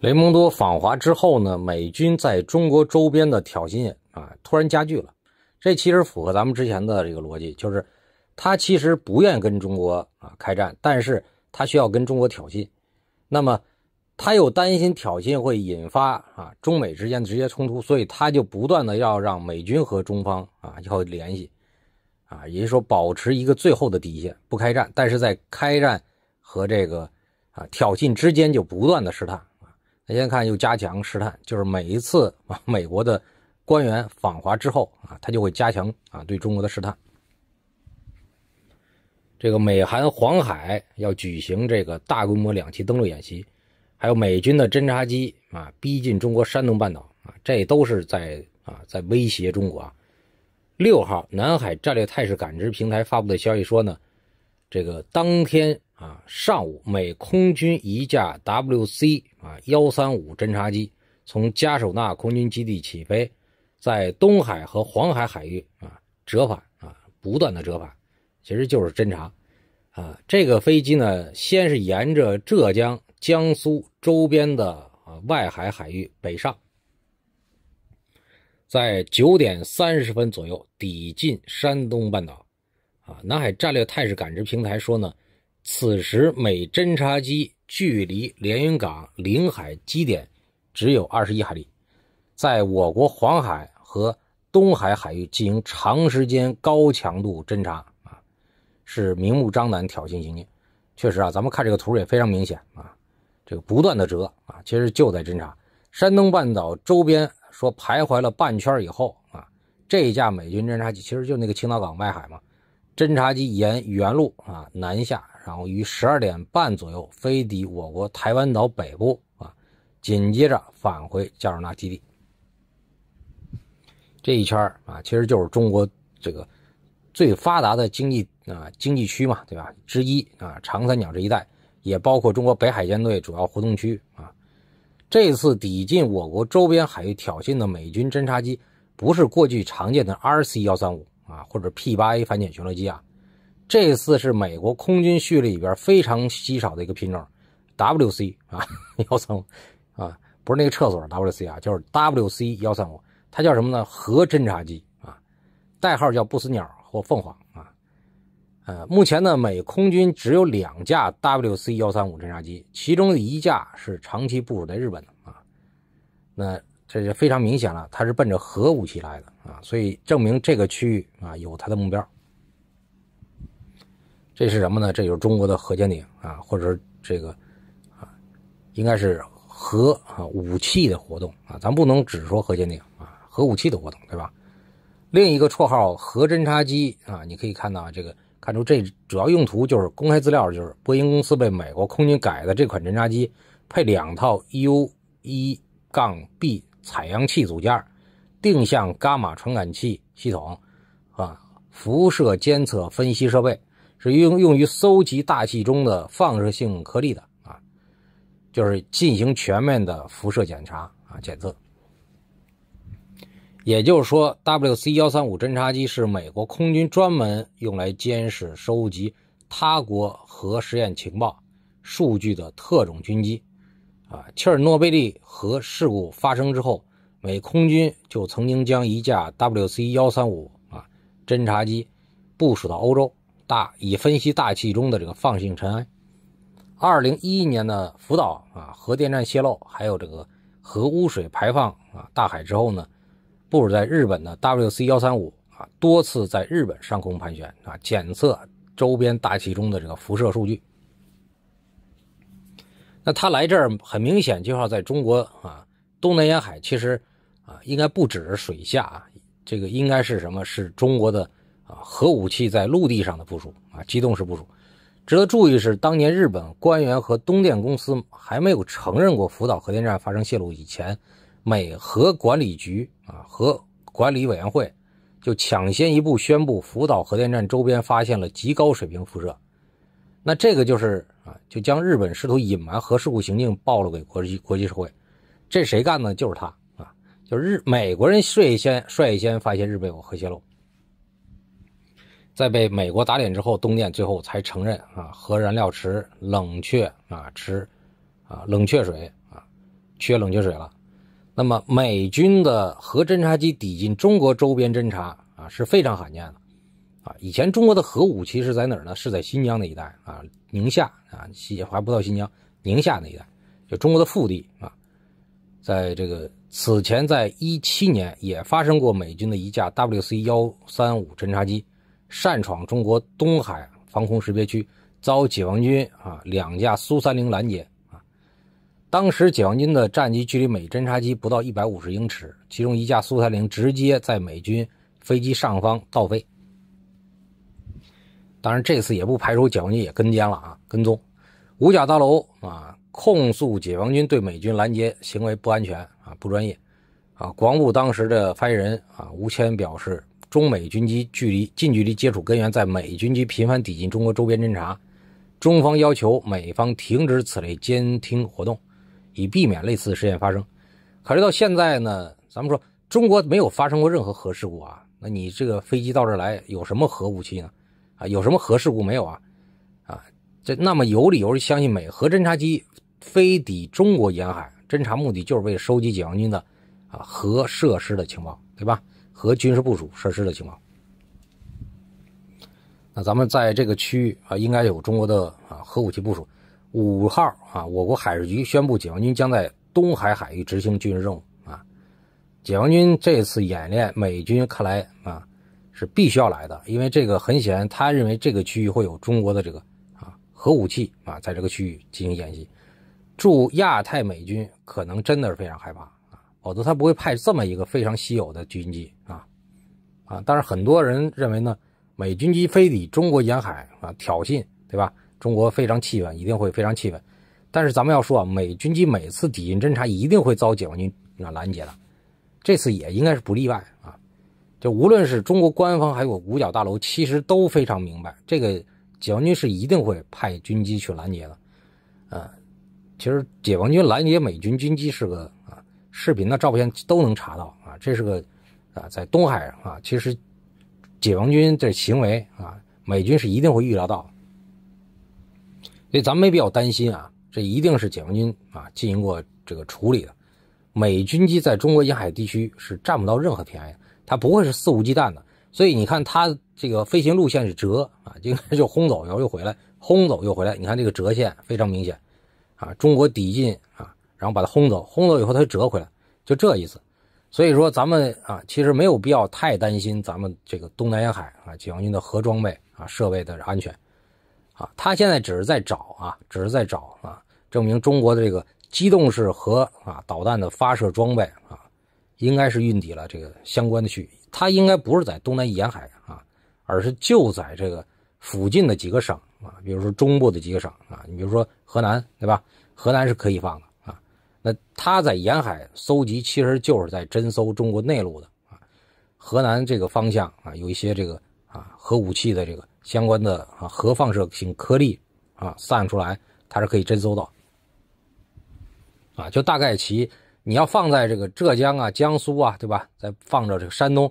雷蒙多访华之后呢，美军在中国周边的挑衅啊突然加剧了。这其实符合咱们之前的这个逻辑，就是他其实不愿跟中国啊开战，但是他需要跟中国挑衅。那么他又担心挑衅会引发啊中美之间的直接冲突，所以他就不断的要让美军和中方啊要联系啊，也就是说保持一个最后的底线不开战，但是在开战和这个啊挑衅之间就不断的试探。在看又加强试探，就是每一次啊美国的官员访华之后啊，他就会加强啊对中国的试探。这个美韩黄海要举行这个大规模两栖登陆演习，还有美军的侦察机啊逼近中国山东半岛啊，这都是在啊在威胁中国啊。六号，南海战略态势感知平台发布的消息说呢，这个当天。啊，上午美空军一架 WC 啊幺三五侦察机从加手纳空军基地起飞，在东海和黄海海域啊折返啊不断的折返，其实就是侦察。啊，这个飞机呢，先是沿着浙江、江苏周边的啊外海海域北上，在九点三十分左右抵近山东半岛。啊，南海战略态势感知平台说呢。此时，美侦察机距离连云港领海基点只有二十一海里，在我国黄海和东海海域进行长时间高强度侦察啊，是明目张胆挑衅行径。确实啊，咱们看这个图也非常明显啊，这个不断的折啊，其实就在侦察山东半岛周边。说徘徊了半圈以后啊，这架美军侦察机其实就那个青岛港外海嘛，侦察机沿原路啊南下。然后于十二点半左右飞抵我国台湾岛北部啊，紧接着返回加尔纳基地。这一圈啊，其实就是中国这个最发达的经济啊经济区嘛，对吧？之一啊，长三角这一带，也包括中国北海舰队主要活动区啊。这次抵近我国周边海域挑衅的美军侦察机，不是过去常见的 RC 幺三五啊，或者 P 八 A 反潜巡逻机啊。这次是美国空军序列里边非常稀少的一个品种，WC 啊 幺三，啊不是那个厕所 w c 啊，就是 WC 幺三五，它叫什么呢？核侦察机啊，代号叫不死鸟或凤凰啊。呃，目前呢，美空军只有两架 WC 幺三五侦察机，其中一架是长期部署在日本的啊。那这就非常明显了，它是奔着核武器来的啊，所以证明这个区域啊有它的目标。这是什么呢？这就是中国的核潜艇啊，或者这个啊，应该是核啊武器的活动啊，咱不能只说核潜艇啊，核武器的活动，对吧？另一个绰号核侦察机啊，你可以看到这个看出这主要用途就是公开资料就是波音公司被美国空军改的这款侦察机，配两套 U 一杠 B 采样器组件、定向伽马传感器系统啊、辐射监测分析设备。是用用于搜集大气中的放射性颗粒的啊，就是进行全面的辐射检查啊检测。也就是说，WC 幺三五侦察机是美国空军专门用来监视、收集他国核实验情报数据的特种军机啊。切尔诺贝利核事故发生之后，美空军就曾经将一架 WC 幺三五啊侦察机部署到欧洲。大以分析大气中的这个放射性尘埃。二零一一年的福岛啊核电站泄漏，还有这个核污水排放啊大海之后呢，布止在日本的 W C 幺三五啊多次在日本上空盘旋啊检测周边大气中的这个辐射数据。那他来这儿很明显就要在中国啊东南沿海，其实啊应该不止水下啊这个应该是什么是中国的。啊，核武器在陆地上的部署啊，机动式部署。值得注意是，当年日本官员和东电公司还没有承认过福岛核电站发生泄漏以前，美核管理局啊，核管理委员会就抢先一步宣布福岛核电站周边发现了极高水平辐射。那这个就是啊，就将日本试图隐瞒核事故行径暴露给国际国际社会。这谁干的？就是他啊，就是日美国人率先率先发现日本有核泄漏。在被美国打脸之后，东电最后才承认啊，核燃料池冷却啊池，啊冷却水啊缺冷却水了。那么美军的核侦察机抵近中国周边侦察啊是非常罕见的啊。以前中国的核武器是在哪儿呢？是在新疆那一带啊，宁夏啊，西还不到新疆，宁夏那一带，就中国的腹地啊。在这个此前，在一七年也发生过美军的一架 WC 幺三五侦察机。擅闯中国东海防空识别区，遭解放军啊两架苏三零拦截啊！当时解放军的战机距离美侦察机不到一百五十英尺，其中一架苏三零直接在美军飞机上方倒飞。当然，这次也不排除解放军也跟监了啊，跟踪。五角大楼啊控诉解放军对美军拦截行为不安全啊，不专业啊。国防部当时的发言人啊吴谦表示。中美军机距离近距离接触根源在美军机频繁抵近中国周边侦察，中方要求美方停止此类监听活动，以避免类似事件发生。考虑到现在呢，咱们说中国没有发生过任何核事故啊，那你这个飞机到这来有什么核武器呢？啊，有什么核事故没有啊？啊，这那么有理由相信美核侦察机飞抵中国沿海，侦察目的就是为收集解放军的啊核设施的情报，对吧？和军事部署设施的情况。那咱们在这个区域啊，应该有中国的啊核武器部署。五号啊，我国海事局宣布，解放军将在东海海域执行军事任务啊。解放军这次演练，美军看来啊是必须要来的，因为这个很显然，他认为这个区域会有中国的这个啊核武器啊在这个区域进行演习。驻亚太美军可能真的是非常害怕。否则他不会派这么一个非常稀有的军机啊啊！但是很多人认为呢，美军机飞抵中国沿海啊，挑衅，对吧？中国非常气愤，一定会非常气愤。但是咱们要说啊，美军机每次抵近侦察一定会遭解放军啊拦截的，这次也应该是不例外啊。就无论是中国官方还有五角大楼，其实都非常明白，这个解放军是一定会派军机去拦截的。呃，其实解放军拦截美军军机是个。视频、的照片都能查到啊，这是个啊，在东海啊，其实解放军这行为啊，美军是一定会预料到，所以咱没必要担心啊，这一定是解放军啊进行过这个处理的。美军机在中国沿海地区是占不到任何便宜，它不会是肆无忌惮的。所以你看它这个飞行路线是折啊，应该就轰走，然后又回来，轰走又回来。你看这个折线非常明显啊，中国抵近啊。然后把它轰走，轰走以后它就折回来，就这意思。所以说咱们啊，其实没有必要太担心咱们这个东南沿海啊，解放军的核装备啊设备的安全啊。他现在只是在找啊，只是在找啊，证明中国的这个机动式核啊导弹的发射装备啊，应该是运抵了这个相关的区域。他应该不是在东南沿海啊，而是就在这个附近的几个省啊，比如说中部的几个省啊，你比如说河南对吧？河南是可以放的。那它在沿海搜集，其实就是在侦搜中国内陆的啊，河南这个方向啊，有一些这个啊核武器的这个相关的啊核放射性颗粒啊散出来，它是可以侦搜到啊，就大概其你要放在这个浙江啊、江苏啊，对吧？再放着这个山东。